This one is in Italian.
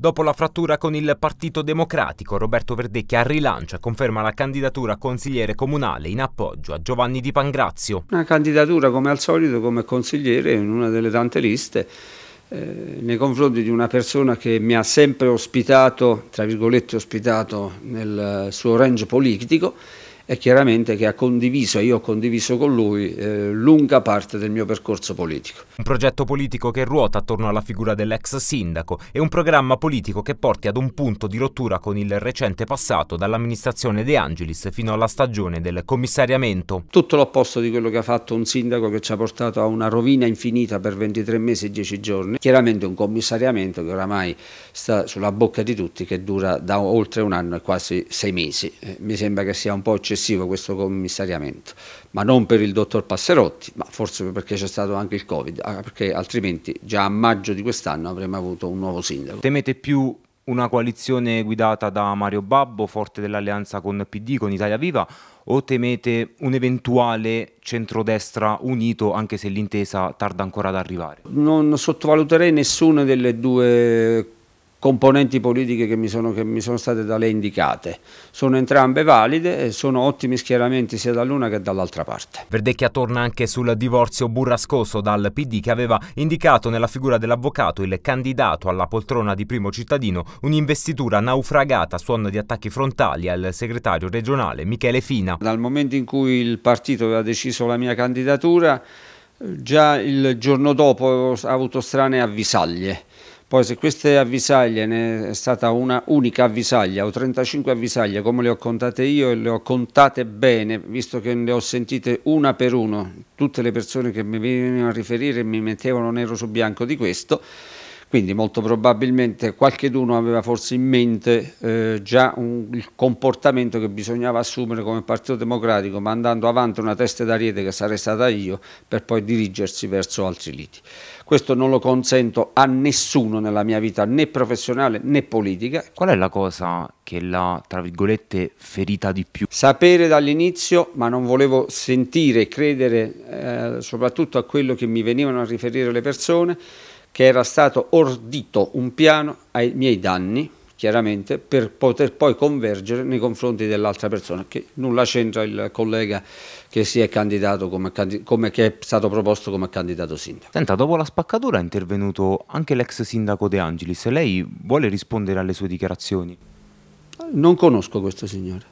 Dopo la frattura con il Partito Democratico, Roberto Verdecchia rilancia conferma la candidatura a consigliere comunale in appoggio a Giovanni Di Pangrazio. Una candidatura come al solito come consigliere in una delle tante liste eh, nei confronti di una persona che mi ha sempre ospitato, tra virgolette ospitato nel suo range politico e chiaramente che ha condiviso, e io ho condiviso con lui, eh, lunga parte del mio percorso politico. Un progetto politico che ruota attorno alla figura dell'ex sindaco e un programma politico che porti ad un punto di rottura con il recente passato dall'amministrazione De Angelis fino alla stagione del commissariamento. Tutto l'opposto di quello che ha fatto un sindaco che ci ha portato a una rovina infinita per 23 mesi e 10 giorni, chiaramente un commissariamento che oramai sta sulla bocca di tutti che dura da oltre un anno e quasi sei mesi. Eh, mi sembra che sia un po' eccessivo eccessivo questo commissariamento, ma non per il dottor Passerotti, ma forse perché c'è stato anche il Covid, ah, perché altrimenti già a maggio di quest'anno avremmo avuto un nuovo sindaco. Temete più una coalizione guidata da Mario Babbo, forte dell'alleanza con PD, con Italia Viva, o temete un eventuale centrodestra unito, anche se l'intesa tarda ancora ad arrivare? Non sottovaluterei nessuna delle due coalizioni componenti politiche che mi, sono, che mi sono state da lei indicate. Sono entrambe valide e sono ottimi schieramenti sia dall'una che dall'altra parte. Verdecchia torna anche sul divorzio burrascoso dal PD che aveva indicato nella figura dell'avvocato il candidato alla poltrona di primo cittadino un'investitura naufragata a suono di attacchi frontali al segretario regionale Michele Fina. Dal momento in cui il partito aveva deciso la mia candidatura, già il giorno dopo ho avuto strane avvisaglie. Poi se queste avvisaglie, ne è stata una unica avvisaglia o 35 avvisaglie come le ho contate io e le ho contate bene, visto che le ho sentite una per una, tutte le persone che mi venivano a riferire mi mettevano nero su bianco di questo, quindi molto probabilmente qualcheduno aveva forse in mente eh, già un, il comportamento che bisognava assumere come Partito Democratico mandando avanti una testa d'ariete che sarei stata io per poi dirigersi verso altri liti. Questo non lo consento a nessuno nella mia vita né professionale né politica. Qual è la cosa che l'ha, tra virgolette, ferita di più? Sapere dall'inizio, ma non volevo sentire, e credere eh, soprattutto a quello che mi venivano a riferire le persone, che era stato ordito un piano ai miei danni, chiaramente, per poter poi convergere nei confronti dell'altra persona, che nulla c'entra il collega che si è candidato come, come che è stato proposto come candidato sindaco. Senta, dopo la spaccatura è intervenuto anche l'ex sindaco De Angelis, lei vuole rispondere alle sue dichiarazioni? Non conosco questo signore.